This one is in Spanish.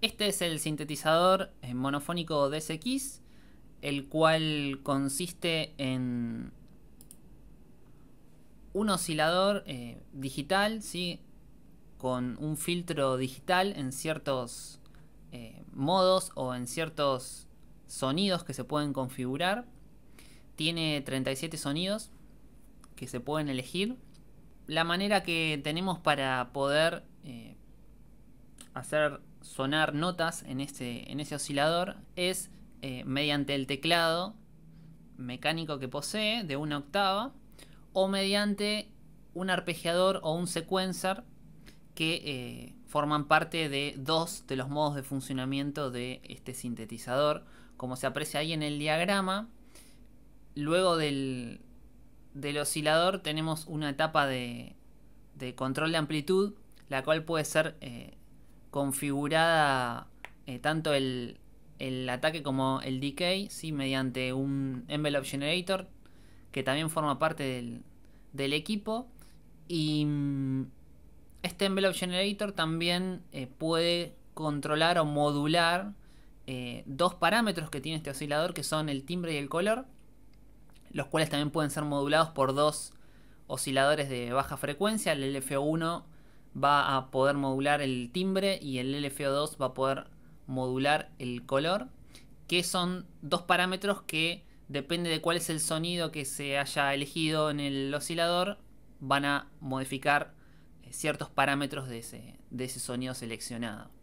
Este es el sintetizador eh, monofónico DSX, el cual consiste en un oscilador eh, digital, ¿sí? con un filtro digital en ciertos eh, modos o en ciertos sonidos que se pueden configurar. Tiene 37 sonidos que se pueden elegir. La manera que tenemos para poder hacer sonar notas en ese, en ese oscilador es eh, mediante el teclado mecánico que posee de una octava o mediante un arpegiador o un sequencer que eh, forman parte de dos de los modos de funcionamiento de este sintetizador. Como se aprecia ahí en el diagrama, luego del, del oscilador tenemos una etapa de, de control de amplitud, la cual puede ser eh, configurada eh, tanto el, ataque como el decay ¿sí? mediante un envelope generator que también forma parte del, equipo. Y mm, este envelope generator también eh, puede controlar o modular eh, dos parámetros que tiene este oscilador que son el timbre y el color, los cuales también pueden ser modulados por dos osciladores de baja frecuencia, el LF1 va a poder modular el timbre y el LFO2 va a poder modular el color, que son dos parámetros que depende de cuál es el sonido que se haya elegido en el oscilador, van a modificar eh, ciertos parámetros de ese, de ese sonido seleccionado.